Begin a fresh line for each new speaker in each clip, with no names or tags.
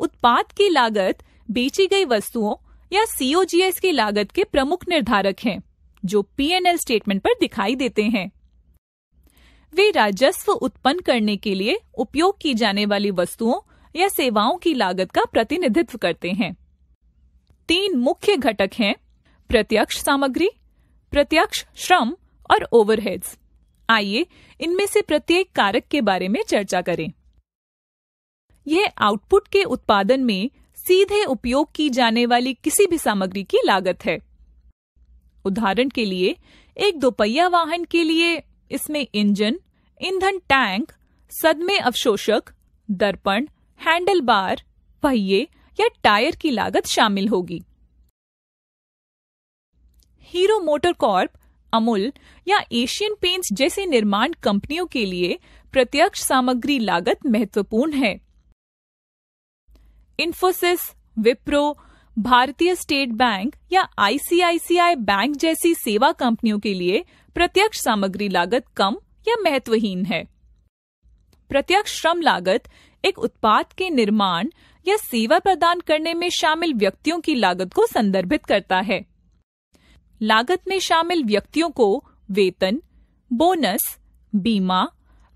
उत्पाद की लागत बेची गई वस्तुओं या सीओजीएस की लागत के प्रमुख निर्धारक हैं जो पीएनएल स्टेटमेंट पर दिखाई देते हैं वे राजस्व उत्पन्न करने के लिए उपयोग की जाने वाली वस्तुओं या सेवाओं की लागत का प्रतिनिधित्व करते हैं तीन मुख्य घटक हैं प्रत्यक्ष सामग्री प्रत्यक्ष श्रम और ओवरहेड्स आइए इनमें से प्रत्येक कारक के बारे में चर्चा करें यह आउटपुट के उत्पादन में सीधे उपयोग की जाने वाली किसी भी सामग्री की लागत है उदाहरण के लिए एक दोपहिया वाहन के लिए इसमें इंजन ईंधन टैंक सदमे अवशोषक दर्पण हैंडल बार पहिये या टायर की लागत शामिल होगी हीरो मोटर कॉर्प अमूल या एशियन पेंट्स जैसी निर्माण कंपनियों के लिए प्रत्यक्ष सामग्री लागत महत्वपूर्ण है इन्फोसिस विप्रो भारतीय स्टेट बैंक या आईसीआईसीआई बैंक जैसी सेवा कंपनियों के लिए प्रत्यक्ष सामग्री लागत कम या महत्वहीन है प्रत्यक्ष श्रम लागत एक उत्पाद के निर्माण या सेवा प्रदान करने में शामिल व्यक्तियों की लागत को संदर्भित करता है लागत में शामिल व्यक्तियों को वेतन बोनस बीमा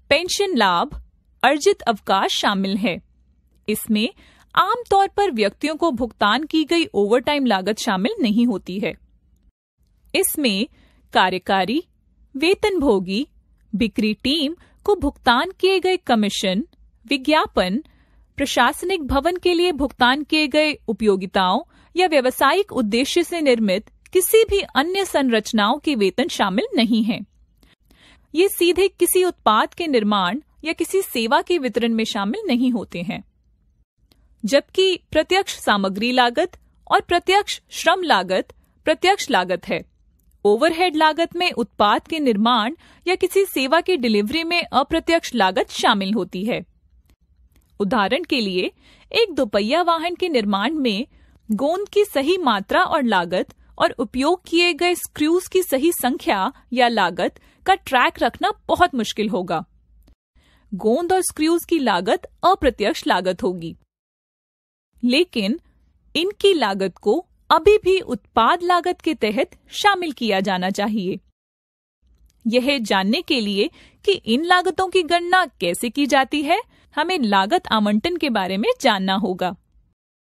पेंशन लाभ अर्जित अवकाश शामिल है इसमें आमतौर पर व्यक्तियों को भुगतान की गई ओवरटाइम लागत शामिल नहीं होती है इसमें कार्यकारी वेतनभोगी बिक्री टीम को भुगतान किए गए कमीशन विज्ञापन प्रशासनिक भवन के लिए भुगतान किए गए उपयोगिताओं या व्यवसायिक उद्देश्य से निर्मित किसी भी अन्य संरचनाओं के वेतन शामिल नहीं है ये सीधे किसी उत्पाद के निर्माण या किसी सेवा के वितरण में शामिल नहीं होते हैं जबकि प्रत्यक्ष सामग्री लागत और प्रत्यक्ष श्रम लागत प्रत्यक्ष लागत है ओवरहेड लागत में उत्पाद के निर्माण या किसी सेवा की डिलीवरी में अप्रत्यक्ष लागत शामिल होती है उदाहरण के लिए एक दोपहिया वाहन के निर्माण में गोंद की सही मात्रा और लागत और उपयोग किए गए स्क्रूज की सही संख्या या लागत का ट्रैक रखना बहुत मुश्किल होगा गोंद और स्क्रूज की लागत अप्रत्यक्ष लागत होगी लेकिन इनकी लागत को अभी भी उत्पाद लागत के तहत शामिल किया जाना चाहिए यह जानने के लिए कि इन लागतों की गणना कैसे की जाती है हमें लागत आवंटन के बारे में जानना होगा